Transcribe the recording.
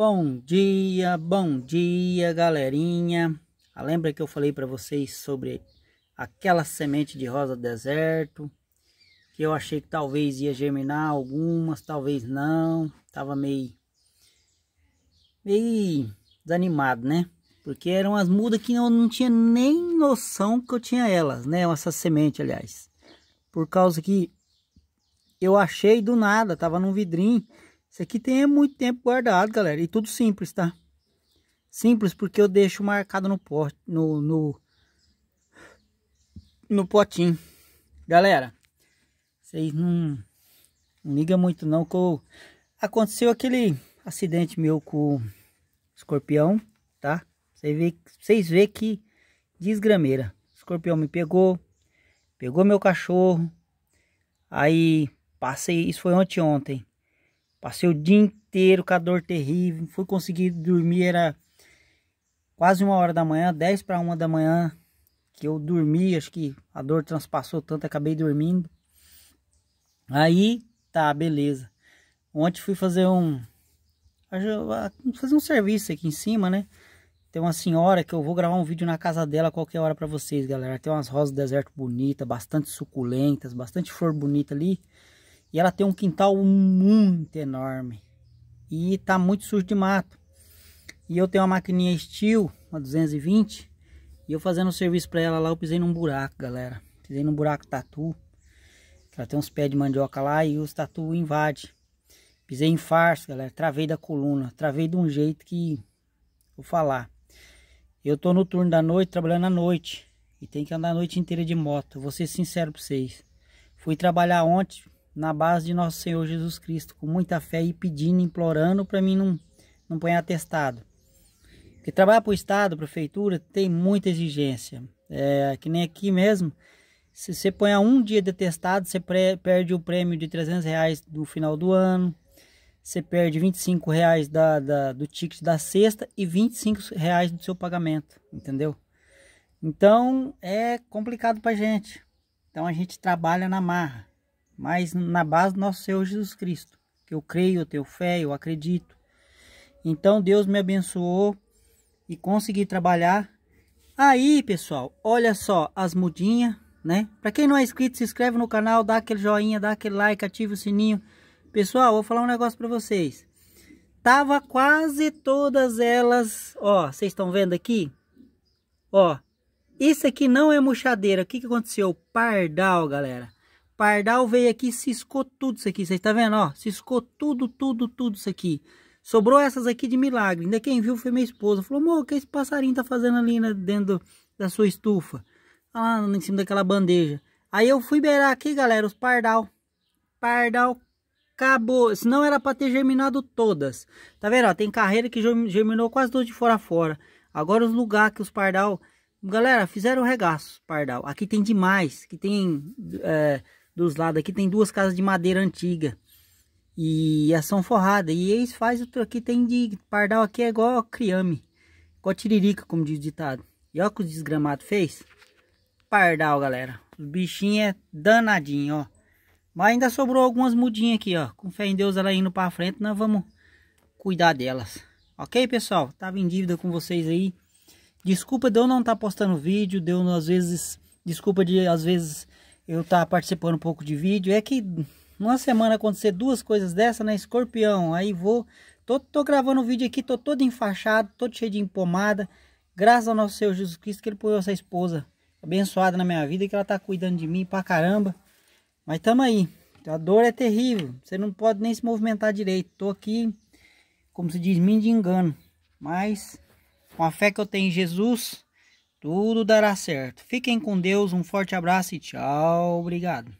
Bom dia, bom dia, galerinha. Ah, lembra que eu falei para vocês sobre aquela semente de rosa do deserto? Que eu achei que talvez ia germinar algumas, talvez não. Tava meio meio desanimado, né? Porque eram as mudas que eu não tinha nem noção que eu tinha elas, né? Essa semente, aliás. Por causa que eu achei do nada, tava num vidrinho isso aqui tem é muito tempo guardado, galera. E tudo simples, tá? Simples porque eu deixo marcado no pote, no, no, no potinho. Galera, vocês não, não ligam muito não que eu... aconteceu aquele acidente meu com o escorpião, tá? Vocês vê, vocês vê que desgrameira. O escorpião me pegou, pegou meu cachorro. Aí passei, isso foi ontem ontem. Passei o dia inteiro com a dor terrível. Fui conseguir dormir, era quase uma hora da manhã, 10 para uma da manhã. Que eu dormi, acho que a dor transpassou tanto, acabei dormindo. Aí, tá, beleza. Ontem fui fazer um. Ah, fazer um serviço aqui em cima, né? Tem uma senhora que eu vou gravar um vídeo na casa dela qualquer hora para vocês, galera. Tem umas rosas do deserto bonitas, bastante suculentas, bastante flor bonita ali. E ela tem um quintal muito enorme. E tá muito sujo de mato. E eu tenho uma maquininha Steel, uma 220. E eu fazendo o serviço para ela lá, eu pisei num buraco, galera. Pisei num buraco tatu. Ela tem uns pés de mandioca lá e os tatu invade. Pisei em farsa, galera. Travei da coluna. Travei de um jeito que... Vou falar. Eu tô no turno da noite, trabalhando à noite. E tem que andar a noite inteira de moto. Vou ser sincero pra vocês. Fui trabalhar ontem, na base de nosso Senhor Jesus Cristo, com muita fé e pedindo, implorando para mim não, não pôr atestado. Porque trabalhar para o Estado, prefeitura, tem muita exigência. É, que nem aqui mesmo, se você põe um dia de atestado, você perde o prêmio de 300 reais do final do ano, você perde 25 reais da, da, do ticket da sexta e 25 reais do seu pagamento, entendeu? Então é complicado para gente. Então a gente trabalha na marra mas na base do nosso Senhor Jesus Cristo. Que eu creio, eu tenho fé, eu acredito. Então Deus me abençoou e consegui trabalhar. Aí, pessoal, olha só as mudinhas, né? Para quem não é inscrito, se inscreve no canal, dá aquele joinha, dá aquele like, ativa o sininho. Pessoal, vou falar um negócio para vocês. Tava quase todas elas, ó, vocês estão vendo aqui? Ó, isso aqui não é murchadeira. O que, que aconteceu? Pardal, galera. Pardal veio aqui e ciscou tudo isso aqui. Vocês estão tá vendo? Ó, ciscou tudo, tudo, tudo isso aqui. Sobrou essas aqui de milagre. Ainda quem viu foi minha esposa. Falou, amor, o que esse passarinho tá fazendo ali na, né, dentro da sua estufa? Lá ah, em cima daquela bandeja. Aí eu fui beirar aqui, galera, os pardal. Pardal acabou. Senão era para ter germinado todas. Tá vendo? Ó, tem carreira que germinou quase todas de fora a fora. Agora os lugares que os pardal... Galera, fizeram regaço, pardal. Aqui tem demais. Que tem... É, dos lados aqui tem duas casas de madeira antiga. E as são forradas. E eles fazem o aqui tem de pardal aqui é igual criame. Igual tiririca, como diz o ditado. E olha o que o desgramado fez. Pardal, galera. Os bichinhos é danadinho, ó. Mas ainda sobrou algumas mudinhas aqui, ó. Com fé em Deus ela indo pra frente, nós vamos cuidar delas. Ok, pessoal? Tava em dívida com vocês aí. Desculpa de eu não estar tá postando vídeo, deu às vezes... Desculpa de, às vezes eu tá participando um pouco de vídeo. É que numa semana acontecer duas coisas dessa, né? Escorpião, aí vou... Tô, tô gravando o vídeo aqui, tô todo enfaixado, todo cheio de empomada. Graças ao nosso Senhor Jesus Cristo que ele pôs essa esposa abençoada na minha vida, que ela tá cuidando de mim pra caramba. Mas tamo aí. A dor é terrível. Você não pode nem se movimentar direito. Tô aqui, como se diz, me de engano. Mas com a fé que eu tenho em Jesus, tudo dará certo. Fiquem com Deus, um forte abraço e tchau. Obrigado.